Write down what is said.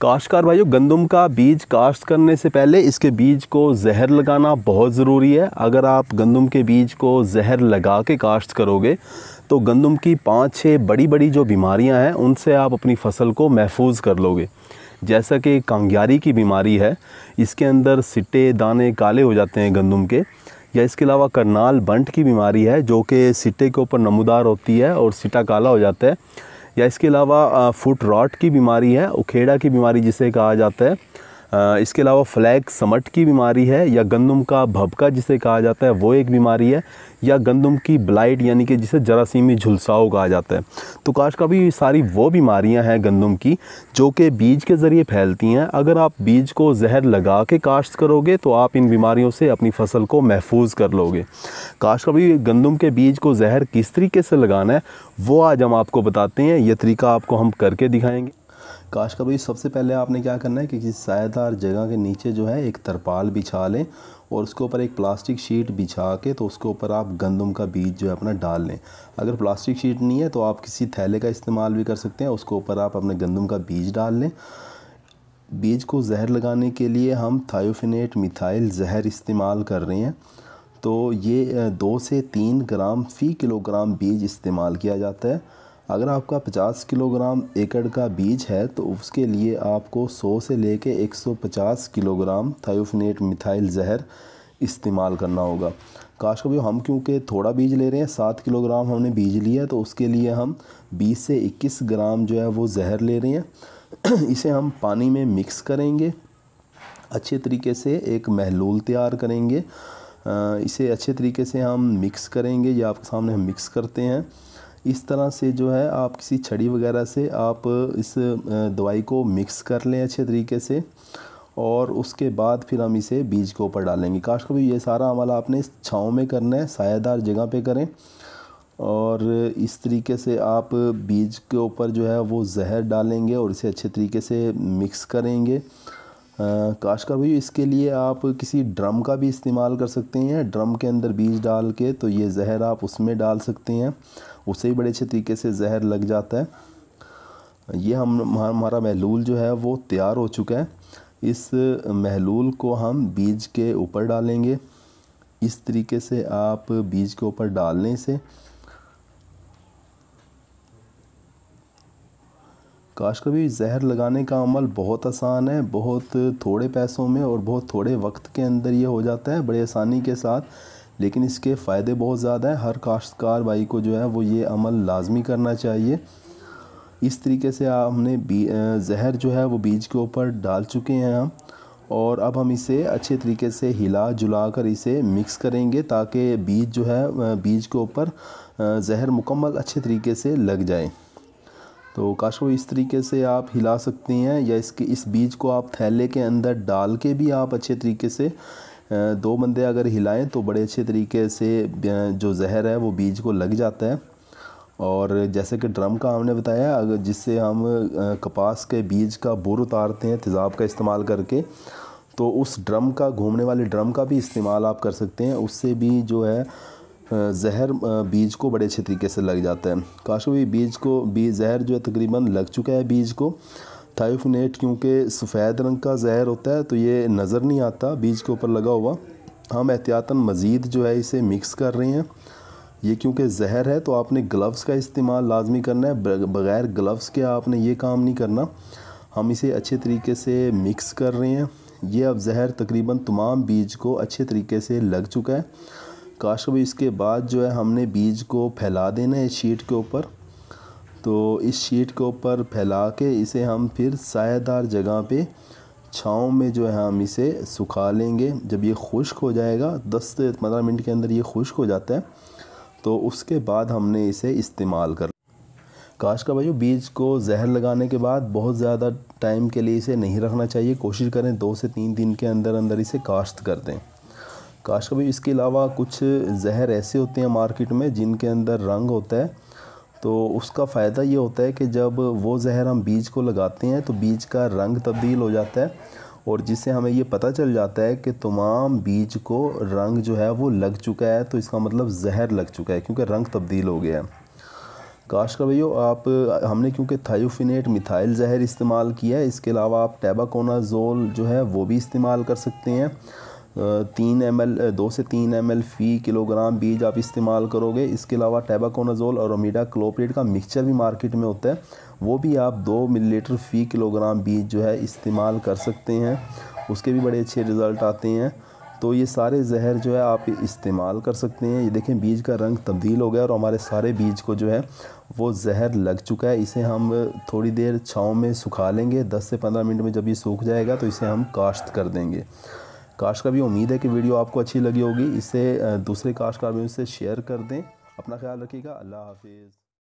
काश्तकार भाइयों गंदम का बीज काश्त करने से पहले इसके बीज को जहर लगाना बहुत ज़रूरी है अगर आप गंदम के बीज को जहर लगा के काश्त करोगे तो गंदम की पाँच छः बड़ी बड़ी जो बीमारियां हैं उनसे आप अपनी फसल को महफूज कर लोगे जैसा कि कांग्यारी की बीमारी है इसके अंदर सिट्टे दाने काले हो जाते हैं गंदम के या इसके अलावा करनाल बंट की बीमारी है जो कि सिट्टे के ऊपर नमदार होती है और सिटा काला हो जाता है या इसके अलावा फुट रॉट की बीमारी है उखेड़ा की बीमारी जिसे कहा जाता है इसके अलावा फ्लैग समट की बीमारी है या गंदम का भबका जिसे कहा जाता है वो एक बीमारी है या गंदम की ब्लाइट यानी कि जिसे जरासीमी झुलसाओ कहा जाता है तो काश का भी सारी वो बीमारियां हैं गंदम की जो कि बीज के ज़रिए फैलती हैं अगर आप बीज को जहर लगा के काश्त करोगे तो आप इन बीमारियों से अपनी फसल को महफूज कर लोगे काश का भी गंदम के बीज को जहर किस तरीके से लगाना है वो आज हम आपको बताते हैं ये तरीका आपको हम करके दिखाएँगे काश काशकरोई सबसे पहले आपने क्या करना है कि किसी सायेदार जगह के नीचे जो है एक तरपाल बिछा लें और उसके ऊपर एक प्लास्टिक शीट बिछा के तो उसके ऊपर आप गंदम का बीज जो है अपना डाल लें अगर प्लास्टिक शीट नहीं है तो आप किसी थैले का इस्तेमाल भी कर सकते हैं उसके ऊपर आप अपने गंदम का बीज डाल लें बीज को जहर लगाने के लिए हम थायोफिनेट मिथाइल जहर इस्तेमाल कर रहे हैं तो ये दो से तीन ग्राम फ़ी किलोग्राम बीज इस्तेमाल किया जाता है अगर आपका 50 किलोग्राम एकड़ का बीज है तो उसके लिए आपको 100 से लेके 150 किलोग्राम थायोफिनेट मिथाइल जहर इस्तेमाल करना होगा काश कभी हम क्योंकि थोड़ा बीज ले रहे हैं सात किलोग्राम हमने बीज लिया है तो उसके लिए हम बीस से इक्कीस ग्राम जो है वो जहर ले रहे हैं इसे हम पानी में मिक्स करेंगे अच्छे तरीके से एक महलूल तैयार करेंगे इसे अच्छे तरीके से हम मिक्स करेंगे या आपके सामने हम मिक्स करते हैं इस तरह से जो है आप किसी छड़ी वगैरह से आप इस दवाई को मिक्स कर लें अच्छे तरीके से और उसके बाद फिर हम इसे बीज के ऊपर डालेंगे काश को भी ये सारा अमल आपने छाँव में करना है सायादार जगह पे करें और इस तरीके से आप बीज के ऊपर जो है वो जहर डालेंगे और इसे अच्छे तरीके से मिक्स करेंगे काशकर भैया इसके लिए आप किसी ड्रम का भी इस्तेमाल कर सकते हैं ड्रम के अंदर बीज डाल के तो ये जहर आप उसमें डाल सकते हैं उसे ही बड़े अच्छे तरीके से जहर लग जाता है ये हम हमारा महलूल जो है वो तैयार हो चुका है इस महलूल को हम बीज के ऊपर डालेंगे इस तरीके से आप बीज के ऊपर डालने से काश कभी जहर लगाने का अमल बहुत आसान है बहुत थोड़े पैसों में और बहुत थोड़े वक्त के अंदर ये हो जाता है बड़े आसानी के साथ लेकिन इसके फ़ायदे बहुत ज़्यादा हैं हर काश्तकार भाई को जो है वो ये अमल लाजमी करना चाहिए इस तरीके से हमने जहर जो है वो बीज के ऊपर डाल चुके हैं हम और अब हम इसे अच्छे तरीके से हिला जुला कर इसे मिक्स करेंगे ताकि बीज जो है बीज के ऊपर जहर मुकम्मल अच्छे तरीके से लग जाए तो काशो इस तरीके से आप हिला सकते हैं या इसके इस बीज को आप थैले के अंदर डाल के भी आप अच्छे तरीके से दो बंदे अगर हिलाएं तो बड़े अच्छे तरीके से जो जहर है वो बीज को लग जाता है और जैसे कि ड्रम का हमने बताया अगर जिससे हम कपास के बीज का बोर उतारते हैं तेज़ाब का इस्तेमाल करके तो उस ड्रम का घूमने वाले ड्रम का भी इस्तेमाल आप कर सकते हैं उससे भी जो है जहर बीज को बड़े अच्छे तरीके से लग जाता है भी बीज को बीज जहर जो है तकरीबन लग चुका है बीज को थाइफनेट क्योंकि सफ़ेद रंग का जहर होता है तो ये नज़र नहीं आता बीज के ऊपर लगा हुआ हम एहतियातन मज़ीद जो है इसे मिक्स कर रहे हैं ये क्योंकि जहर है तो आपने ग्लव्स का इस्तेमाल लाजमी करना है बग़ैर ग्लव्स के आपने ये काम नहीं करना हम इसे अच्छे तरीके से मिक्स कर रहे हैं ये अब जहर तकरीबन तमाम बीज को अच्छे तरीके से लग चुका है काश कभी इसके बाद जो है हमने बीज को फैला देना है शीट के ऊपर तो इस शीट के ऊपर फैला के इसे हम फिर सायादार जगह पे छाँव में जो है हम इसे सुखा लेंगे जब ये खुश्क हो जाएगा दस से पंद्रह मिनट के अंदर ये खुश्क हो जाता है तो उसके बाद हमने इसे इस्तेमाल कर काश का भाई बीज को जहर लगाने के बाद बहुत ज़्यादा टाइम के लिए इसे नहीं रखना चाहिए कोशिश करें दो से तीन दिन के अंदर अंदर इसे काश्त कर दें कभी इसके अलावा कुछ जहर ऐसे होते हैं मार्केट में जिनके अंदर रंग होता है तो उसका फ़ायदा ये होता है कि जब वो जहर हम बीज को लगाते हैं तो बीज का रंग तब्दील हो जाता है और जिससे हमें ये पता चल जाता है कि तमाम बीज को रंग जो है वो लग चुका है तो इसका मतलब जहर लग चुका है क्योंकि रंग तब्दील हो गया है काश का भैया आप हमने क्योंकि थायोफिनेट मिथाइल जहर इस्तेमाल किया है इसके अलावा आप टेबाकोनाजोल जो है वो भी इस्तेमाल कर सकते हैं तीन एम एल दो से तीन एम एल फ़ी किलोग्राम बीज आप इस्तेमाल करोगे इसके अलावा टैबाकोनाजोल और अमीडा क्लोपरेट का मिक्सचर भी मार्केट में होता है वो भी आप दो मिलीलीटर फ़ी किलोग्राम बीज जो है इस्तेमाल कर सकते हैं उसके भी बड़े अच्छे रिज़ल्ट आते हैं तो ये सारे जहर जो है आप इस्तेमाल कर सकते हैं ये देखें बीज का रंग तब्दील हो गया और हमारे सारे बीज को जो है वो जहर लग चुका है इसे हम थोड़ी देर छाँव में सुखा लेंगे 10 से 15 मिनट में जब ये सूख जाएगा तो इसे हम काश्त कर देंगे काश का भी उम्मीद है कि वीडियो आपको अच्छी लगी होगी इसे दूसरे का भी उसे शेयर कर दें अपना ख्याल रखिएगा अल्लाह हाफिज़